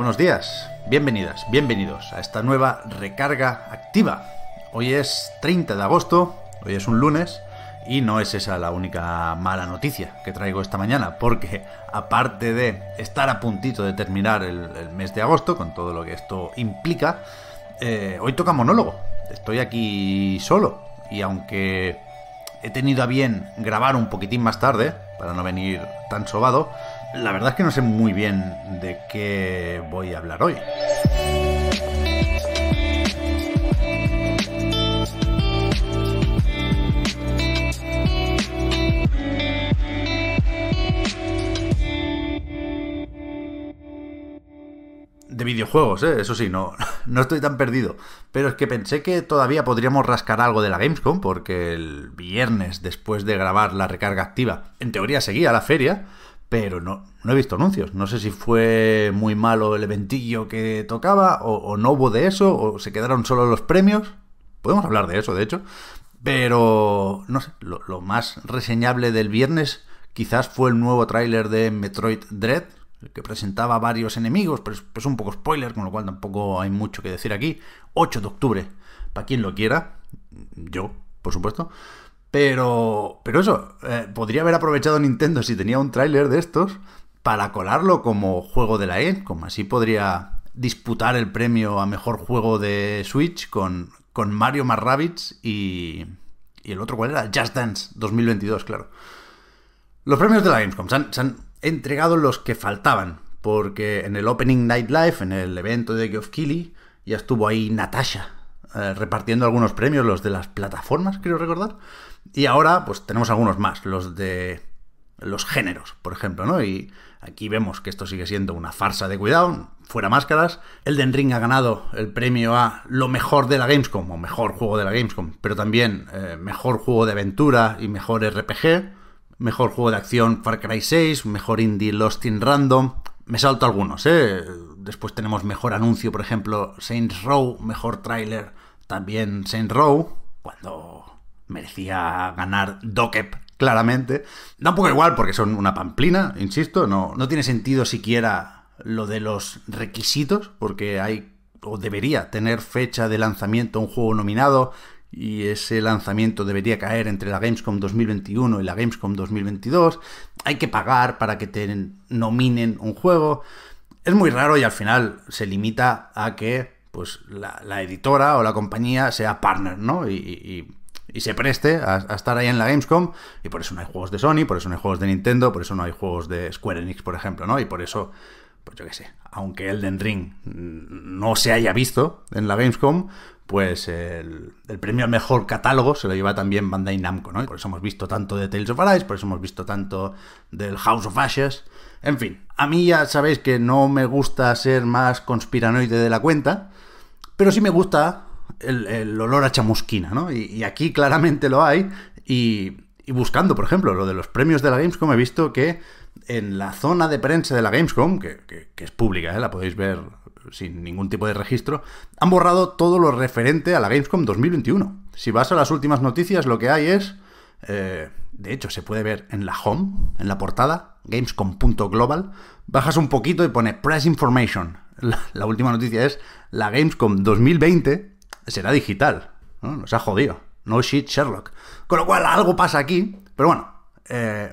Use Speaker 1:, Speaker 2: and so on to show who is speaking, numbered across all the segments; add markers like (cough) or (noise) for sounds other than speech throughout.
Speaker 1: Buenos días, bienvenidas, bienvenidos a esta nueva recarga activa. Hoy es 30 de agosto, hoy es un lunes y no es esa la única mala noticia que traigo esta mañana, porque aparte de estar a puntito de terminar el, mes de agosto, con todo lo que esto implica, eh, hoy toca monólogo. Estoy aquí solo y aunque he tenido a bien grabar un poquitín más tarde, para no venir tan sobado, la verdad es que no sé muy bien de qué voy a hablar hoy. de videojuegos, ¿eh? eso sí, no, (laughs) no estoy tan perdido. Pero es que pensé que todavía podríamos rascar algo de la Gamescom, porque el viernes, después de grabar la recarga activa, en teoría seguía la feria, pero no, no he visto anuncios. No sé si fue muy malo el eventillo que tocaba, o, no hubo de eso, o se quedaron solo los premios. Podemos hablar de eso, de hecho. Pero, no sé, lo, más reseñable del viernes quizás fue el nuevo tráiler de Metroid Dread, que presentaba varios enemigos, pero es, pues un poco spoiler, con lo cual tampoco hay mucho que decir aquí. 8 de octubre, para quien lo quiera, yo, por supuesto. Pero, pero eso, eh, podría haber aprovechado Nintendo si tenía un tráiler de estos para colarlo como juego de la E, como Así podría disputar el premio a mejor juego de Switch con, Mario más Rabbids y, y el otro, ¿cuál era? Just Dance 2022, claro. Los premios de la Gamescom se han, entregado los que faltaban, porque en el Opening Night Live, en el evento de Geoff Keighley, ya estuvo ahí Natasha, eh, repartiendo algunos premios, los de las plataformas, creo recordar. Y ahora, pues tenemos algunos más, los de los géneros, por ejemplo, ¿no? Y aquí vemos que esto sigue siendo una farsa de cuidado, fuera máscaras. Elden Ring ha ganado el premio a lo mejor de la Gamescom, o mejor juego de la Gamescom, pero también eh, mejor juego de aventura y mejor RPG, mejor juego de acción Far Cry 6, mejor indie Lost in Random. Me salto algunos, ¿eh? después tenemos mejor anuncio, por ejemplo, Saints Row, mejor tráiler también Saints Row, cuando merecía ganar Dokep claramente. Da un poco igual porque son una pamplina, insisto, no, no tiene sentido siquiera lo de los requisitos, porque hay o debería tener fecha de lanzamiento un juego nominado y ese lanzamiento debería caer entre la Gamescom 2021 y la Gamescom 2022. Hay que pagar para que te nominen un juego es muy raro y al final se limita a que pues, la, editora o la compañía sea partner, ¿no? Y, se preste a, estar ahí en la Gamescom. Y por eso no hay juegos de Sony, por eso no hay juegos de Nintendo, por eso no hay juegos de Square Enix, por ejemplo, ¿no? Y por eso, pues yo qué sé, aunque Elden Ring no se haya visto en la Gamescom, pues el, premio al mejor catálogo se lo lleva también Bandai Namco, ¿no? Por eso hemos visto tanto de Tales of Arise, por eso hemos visto tanto del House of Ashes. En fin, a mí ya sabéis que no me gusta ser más conspiranoide de la cuenta, pero sí me gusta el, olor a chamusquina, ¿no? Y, aquí claramente lo hay. Y, buscando, por ejemplo, lo de los premios de la Gamescom, he visto que en la zona de prensa de la Gamescom, que, que es pública, ¿eh? la podéis ver sin ningún tipo de registro, han borrado todo lo referente a la Gamescom 2021. Si vas a las últimas noticias, lo que hay es... Eh, de hecho, se puede ver en la home, en la portada, gamescom.global. Bajas un poquito y pone Press Information. La, última noticia es, la Gamescom 2020 será digital. ¿no? Nos ha jodido. No shit, Sherlock. Con lo cual, algo pasa aquí. Pero bueno, eh,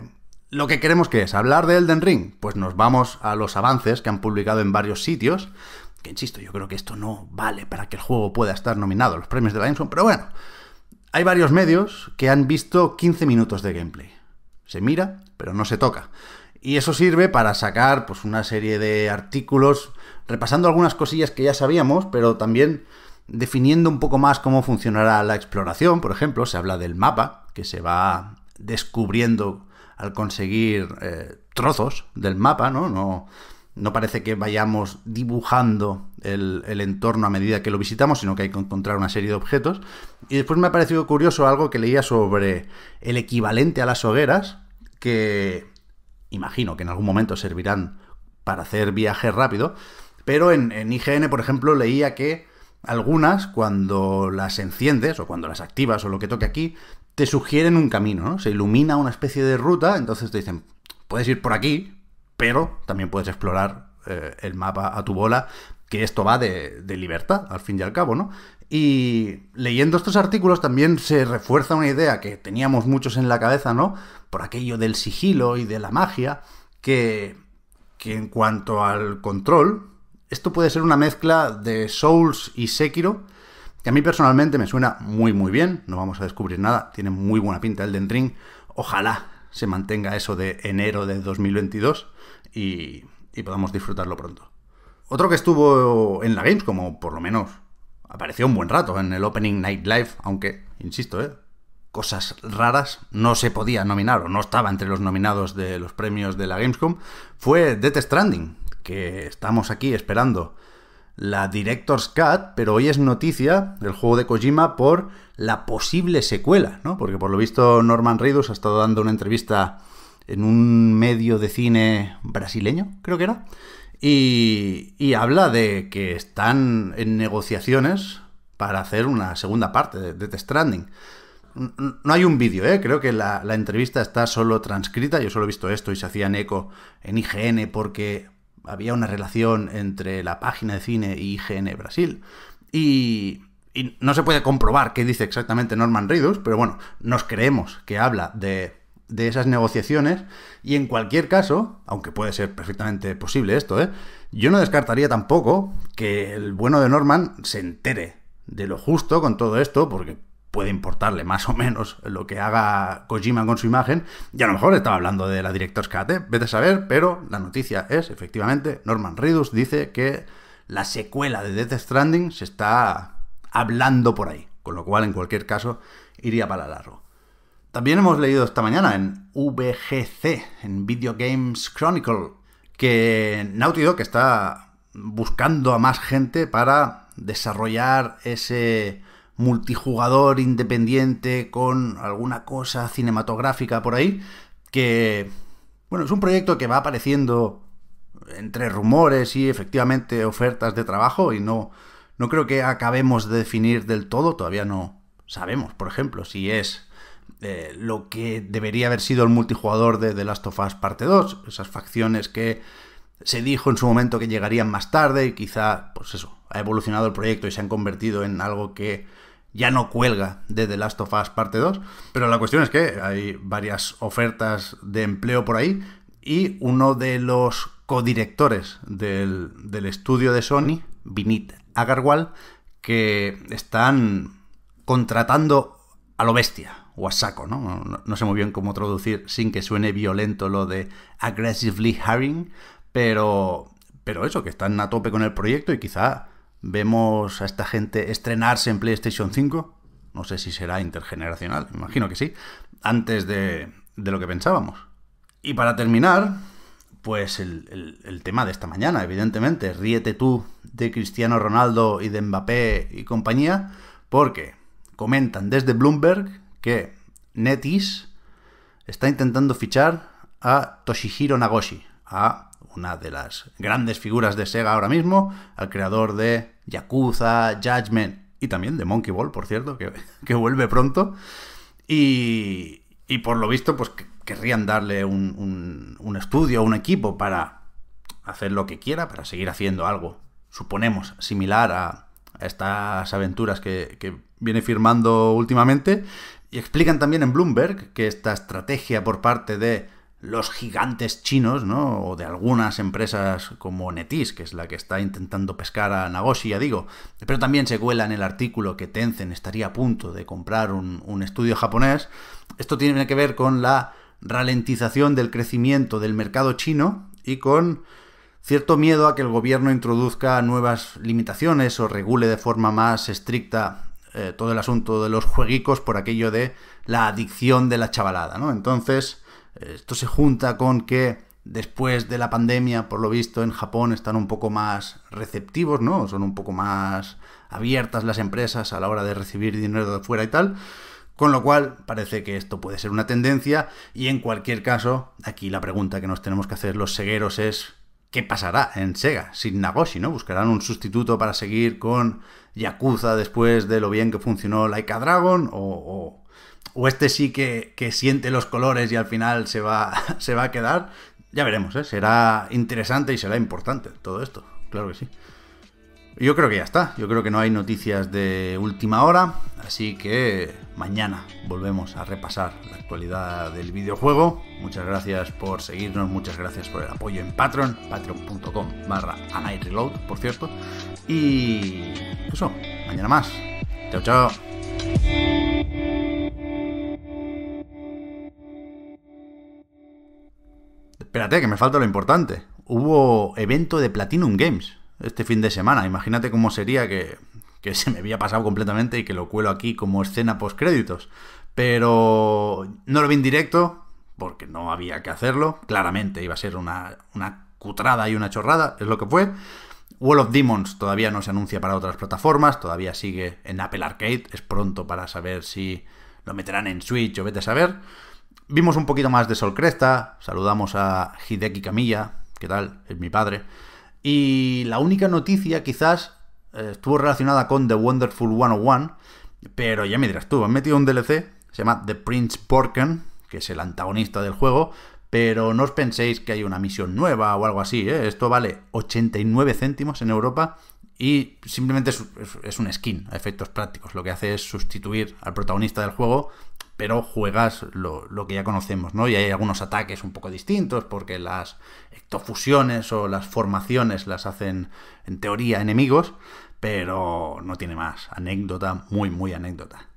Speaker 1: lo que queremos que es hablar de Elden Ring. Pues nos vamos a los avances que han publicado en varios sitios insisto, yo creo que esto no vale para que el juego pueda estar nominado a los premios de la pero bueno, hay varios medios que han visto 15 minutos de gameplay. Se mira, pero no se toca. Y eso sirve para sacar pues, una serie de artículos repasando algunas cosillas que ya sabíamos, pero también definiendo un poco más cómo funcionará la exploración. Por ejemplo, se habla del mapa, que se va descubriendo al conseguir eh, trozos del mapa, ¿no? No no parece que vayamos dibujando el, entorno a medida que lo visitamos, sino que hay que encontrar una serie de objetos. Y después me ha parecido curioso algo que leía sobre el equivalente a las hogueras, que imagino que en algún momento servirán para hacer viaje rápido, pero en, en IGN, por ejemplo, leía que algunas, cuando las enciendes o cuando las activas o lo que toque aquí, te sugieren un camino, ¿no? Se ilumina una especie de ruta, entonces te dicen, puedes ir por aquí, pero también puedes explorar eh, el mapa a tu bola, que esto va de, libertad, al fin y al cabo, ¿no? Y leyendo estos artículos también se refuerza una idea que teníamos muchos en la cabeza, ¿no? Por aquello del sigilo y de la magia, que, en cuanto al control, esto puede ser una mezcla de Souls y Sekiro, que a mí personalmente me suena muy muy bien, no vamos a descubrir nada, tiene muy buena pinta el dendrín ojalá se mantenga eso de enero de 2022 y, podamos disfrutarlo pronto. Otro que estuvo en la Games, como por lo menos apareció un buen rato en el Opening Night Live, aunque, insisto, ¿eh? cosas raras, no se podía nominar o no estaba entre los nominados de los premios de la Gamescom, fue Death Stranding, que estamos aquí esperando la Director's Cut, pero hoy es noticia del juego de Kojima por la posible secuela, ¿no? Porque por lo visto Norman Reedus ha estado dando una entrevista en un medio de cine brasileño, creo que era, y, habla de que están en negociaciones para hacer una segunda parte de The Stranding. No hay un vídeo, ¿eh? creo que la, la entrevista está solo transcrita, yo solo he visto esto y se hacían eco en IGN porque había una relación entre la página de cine y IGN Brasil. Y, no se puede comprobar qué dice exactamente Norman Reedus, pero bueno, nos creemos que habla de, de esas negociaciones y en cualquier caso, aunque puede ser perfectamente posible esto, ¿eh? yo no descartaría tampoco que el bueno de Norman se entere de lo justo con todo esto, porque puede importarle más o menos lo que haga Kojima con su imagen, y a lo mejor estaba hablando de la Director Cut, vete a saber, pero la noticia es, efectivamente, Norman Reedus dice que la secuela de Death Stranding se está hablando por ahí, con lo cual, en cualquier caso, iría para largo. También hemos leído esta mañana en VGC, en Video Games Chronicle, que Naughty Dog está buscando a más gente para desarrollar ese multijugador independiente con alguna cosa cinematográfica por ahí, que, bueno, es un proyecto que va apareciendo entre rumores y efectivamente ofertas de trabajo y no, no creo que acabemos de definir del todo, todavía no sabemos, por ejemplo, si es eh, lo que debería haber sido el multijugador de The Last of Us Parte 2, esas facciones que se dijo en su momento que llegarían más tarde y quizá, pues eso, ha evolucionado el proyecto y se han convertido en algo que ya no cuelga de The Last of Us parte 2. Pero la cuestión es que hay varias ofertas de empleo por ahí y uno de los codirectores del, del estudio de Sony, Vinit Agarwal, que están contratando a lo bestia o a saco, ¿no? ¿no? sé muy bien cómo traducir sin que suene violento lo de aggressively hiring, pero, pero eso, que están a tope con el proyecto y quizá vemos a esta gente estrenarse en PlayStation 5. No sé si será intergeneracional, imagino que sí, antes de, lo que pensábamos. Y para terminar, pues el, tema de esta mañana, evidentemente, ríete tú de Cristiano Ronaldo y de Mbappé y compañía, porque comentan desde Bloomberg que Netis está intentando fichar a Toshihiro Nagoshi, a una de las grandes figuras de Sega ahora mismo, al creador de Yakuza, Judgment y también de Monkey Ball, por cierto, que, (laughs) vuelve pronto. Y, y, por lo visto, pues querrían darle un, estudio, un equipo para hacer lo que quiera, para seguir haciendo algo, suponemos, similar a, estas aventuras que viene firmando últimamente. Y explican también en Bloomberg que esta estrategia por parte de los gigantes chinos, ¿no? O de algunas empresas como Netis, que es la que está intentando pescar a Nagoshi, ya digo. Pero también se cuela en el artículo que Tencent estaría a punto de comprar un, estudio japonés. Esto tiene que ver con la ralentización del crecimiento del mercado chino y con cierto miedo a que el gobierno introduzca nuevas limitaciones o regule de forma más estricta eh, todo el asunto de los jueguicos por aquello de la adicción de la chavalada, ¿no? Entonces, esto se junta con que después de la pandemia, por lo visto, en Japón están un poco más receptivos, ¿no? Son un poco más abiertas las empresas a la hora de recibir dinero de fuera y tal. Con lo cual, parece que esto puede ser una tendencia y en cualquier caso, aquí la pregunta que nos tenemos que hacer los segueros es ¿qué pasará en Sega sin Nagoshi, no? ¿Buscarán un sustituto para seguir con Yakuza después de lo bien que funcionó Laika Dragon o, o o este sí que, siente los colores y al final se va, (laughs) se va a quedar. Ya veremos, ¿eh? será interesante y será importante todo esto, claro que sí. Yo creo que ya está, yo creo que no hay noticias de última hora, así que mañana volvemos a repasar la actualidad del videojuego. Muchas gracias por seguirnos, muchas gracias por el apoyo en Patreon, patreon.com barra Reload, por cierto. Y eso, mañana más. Chao, chao. Espérate, que me falta lo importante. Hubo evento de Platinum Games este fin de semana. Imagínate cómo sería que, se me había pasado completamente y que lo cuelo aquí como escena post créditos. Pero no lo vi en directo porque no había que hacerlo. Claramente iba a ser una, una cutrada y una chorrada, es lo que fue. Wall of Demons todavía no se anuncia para otras plataformas, todavía sigue en Apple Arcade, es pronto para saber si lo meterán en Switch o vete a saber. Vimos un poquito más de Sol Cresta, saludamos a Hideki Camilla, ¿qué tal? Es mi padre. Y la única noticia quizás eh, estuvo relacionada con The Wonderful 101, pero ya me dirás tú, han metido un DLC, se llama The Prince Porken, que es el antagonista del juego, pero no os penséis que hay una misión nueva o algo así, ¿eh? esto vale 89 céntimos en Europa y simplemente es, es, un skin a efectos prácticos, lo que hace es sustituir al protagonista del juego pero juegas lo, que ya conocemos, ¿no? Y hay algunos ataques un poco distintos porque las ectofusiones o las formaciones las hacen en teoría enemigos, pero no tiene más. Anécdota, muy, muy anécdota.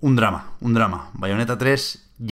Speaker 1: Un drama, un drama. Bayonetta 3